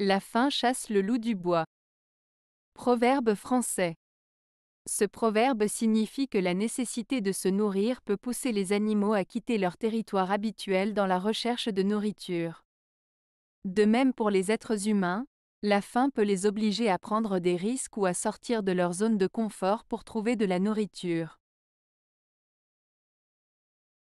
La faim chasse le loup du bois. Proverbe français. Ce proverbe signifie que la nécessité de se nourrir peut pousser les animaux à quitter leur territoire habituel dans la recherche de nourriture. De même pour les êtres humains, la faim peut les obliger à prendre des risques ou à sortir de leur zone de confort pour trouver de la nourriture.